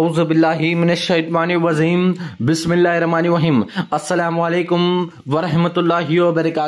अउज़बिल्लाशतमानज़ीम बसमीम अल्लाम वरहमतुल्लाहि वरक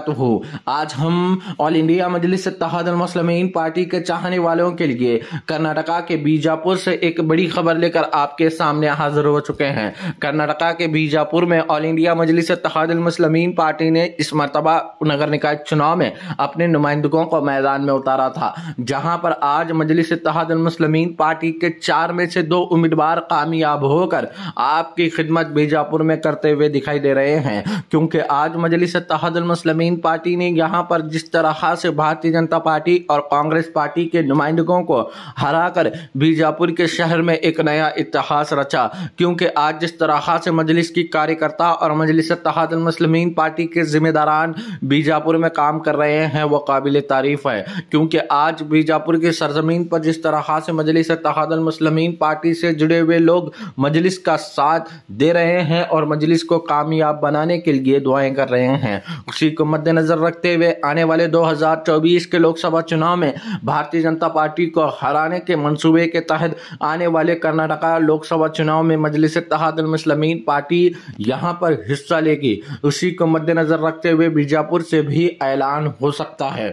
आज हम all India Majlis Ittehadul Muslimeen party के चाहने वालों के लिए कर्नाटका के बीजापुर से एक बड़ी खबर लेकर आपके सामने हाजिर हो चुके हैं कर्नाटका के बीजापुर में all India Majlis Ittehadul Muslimeen party ने इस मरतबा नगर निकाय चुनाव में अपने नुमाइंदों को मैदान में उतारा था जहाँ पर आज मजलिस तहादमसलमिन पार्टी के चार में से दो उम्मीदवार लगातार कामयाब होकर आपकी खिदमत बीजापुर में करते हुए दिखाई दे रहे हैं क्योंकि आज मजलिस तहदलमसलमिन पार्टी ने यहाँ पर जिस तरह से भारतीय जनता पार्टी और कांग्रेस पार्टी के नुमाइंदों को हराकर बीजापुर के शहर में एक नया इतिहास रचा क्योंकि आज जिस तरह से मजलिस की कार्यकर्ता और मजलिस तहदलमसलमिन पार्टी के जिम्मेदारान बीजापुर में काम कर रहे हैं वह काबिल तारीफ है क्योंकि आज बीजापुर की सरजमीन पर जिस तरह से मजलिस तहदलमसलमिन पार्टी से जुड़े हुए लोग मजलिस का साथ दे रहे हैं और मजलिस को कामयाब बनाने के लिए दुआएं कर रहे हैं उसी को मद्देनज़र रखते हुए आने वाले 2024 के लोकसभा चुनाव में भारतीय जनता पार्टी को हराने के मंसूबे के तहत आने वाले कर्नाटका लोकसभा चुनाव में मजलिस तहादलमसलमीन पार्टी यहाँ पर हिस्सा लेगी उसी को मद्देनज़र रखते हुए बीजापुर से भी ऐलान हो सकता है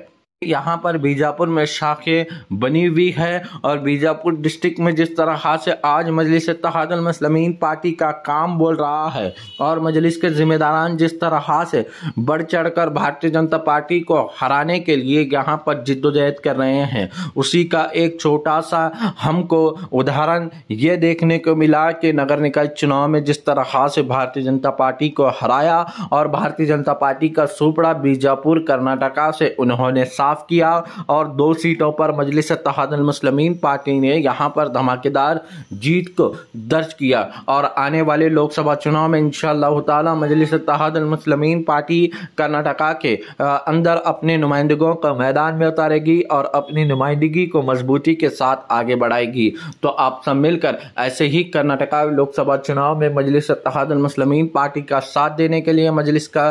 यहाँ पर बीजापुर में शाखें बनी हुई है और बीजापुर डिस्ट्रिक्ट में जिस तरह से आज मजलिस तहादल मसलमीन पार्टी का काम बोल रहा है और मजलिस के जिम्मेदारान जिस तरह से बढ़ चढ़ कर भारतीय जनता पार्टी को हराने के लिए यहाँ पर जिद्दोजहद कर रहे हैं उसी का एक छोटा सा हमको उदाहरण ये देखने को मिला कि नगर निकाय चुनाव में जिस तरह से भारतीय जनता पार्टी को हराया और भारतीय जनता पार्टी का सुपड़ा बीजापुर कर्नाटका से उन्होंने साफ साफ किया और दो सीटों पर मजलिस तहादलमसलमिन पार्टी ने यहाँ पर धमाकेदार जीत को दर्ज किया और आने वाले लोकसभा चुनाव में इन ताला मजलिस तहादलमसलमिन पार्टी कर्नाटका के अंदर अपने नुमाइंदों को मैदान में उतारेगी और अपनी नुमाइंदगी को मजबूती के साथ आगे बढ़ाएगी तो आप सब मिलकर ऐसे ही कर्नाटका लोकसभा चुनाव में मजलिस तहादलमसलमिन पार्टी का साथ देने के लिए मजलिस का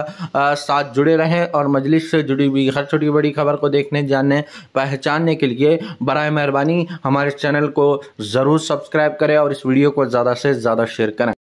साथ जुड़े रहें और मजलिस से जुड़ी हुई हर छोटी बड़ी खबर को को देखने जानने पहचानने के लिए बर मेहरबानी हमारे चैनल को ज़रूर सब्सक्राइब करें और इस वीडियो को ज़्यादा से ज़्यादा शेयर करें